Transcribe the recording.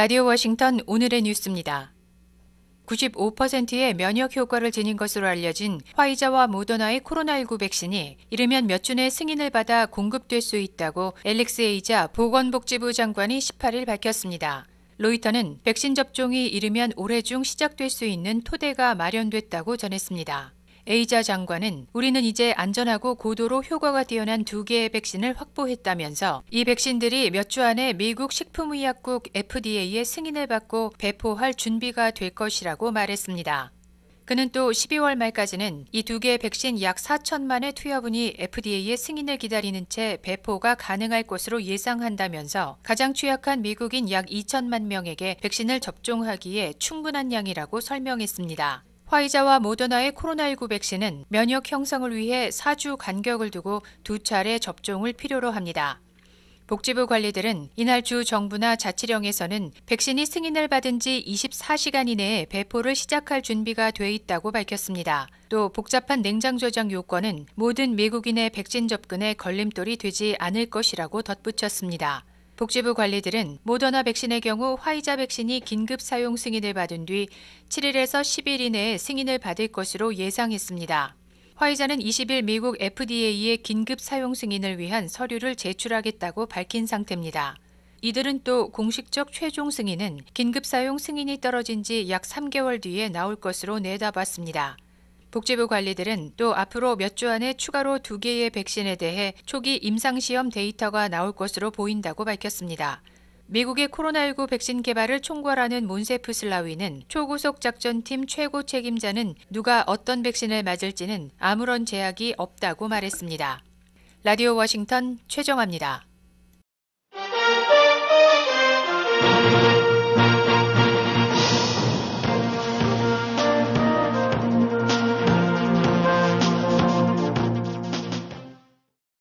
라디오 워싱턴 오늘의 뉴스입니다. 95%의 면역 효과를 지닌 것으로 알려진 화이자와 모더나의 코로나19 백신이 이르면 몇 주 내 승인을 받아 공급될 수 있다고 엘릭스 에이자 보건복지부 장관이 18일 밝혔습니다. 로이터는 백신 접종이 이르면 올해 중 시작될 수 있는 토대가 마련됐다고 전했습니다. 에이자 장관은 우리는 이제 안전하고 고도로 효과가 뛰어난 두 개의 백신을 확보했다면서 이 백신들이 몇 주 안에 미국 식품의약국 FDA의 승인을 받고 배포할 준비가 될 것이라고 말했습니다. 그는 또 12월 말까지는 이 두 개의 백신 약 4천만의 투여분이 FDA의 승인을 기다리는 채 배포가 가능할 것으로 예상한다면서 가장 취약한 미국인 약 2천만 명에게 백신을 접종하기에 충분한 양이라고 설명했습니다. 화이자와 모더나의 코로나19 백신은 면역 형성을 위해 4주 간격을 두고 두 차례 접종을 필요로 합니다. 복지부 관리들은 이날 주 정부나 자치령에서는 백신이 승인을 받은 지 24시간 이내에 배포를 시작할 준비가 돼 있다고 밝혔습니다. 또 복잡한 냉장 저장 요건은 모든 미국인의 백신 접근에 걸림돌이 되지 않을 것이라고 덧붙였습니다. 복지부 관리들은 모더나 백신의 경우 화이자 백신이 긴급 사용 승인을 받은 뒤 7일에서 10일 이내에 승인을 받을 것으로 예상했습니다. 화이자는 20일 미국 FDA의 긴급 사용 승인을 위한 서류를 제출하겠다고 밝힌 상태입니다. 이들은 또 공식적 최종 승인은 긴급 사용 승인이 떨어진 지 약 3개월 뒤에 나올 것으로 내다봤습니다. 복지부 관리들은 또 앞으로 몇 주 안에 추가로 두 개의 백신에 대해 초기 임상시험 데이터가 나올 것으로 보인다고 밝혔습니다. 미국의 코로나19 백신 개발을 총괄하는 몬세프 슬라위는 초고속 작전팀 최고 책임자는 누가 어떤 백신을 맞을지는 아무런 제약이 없다고 말했습니다. 라디오 워싱턴 최정화입니다.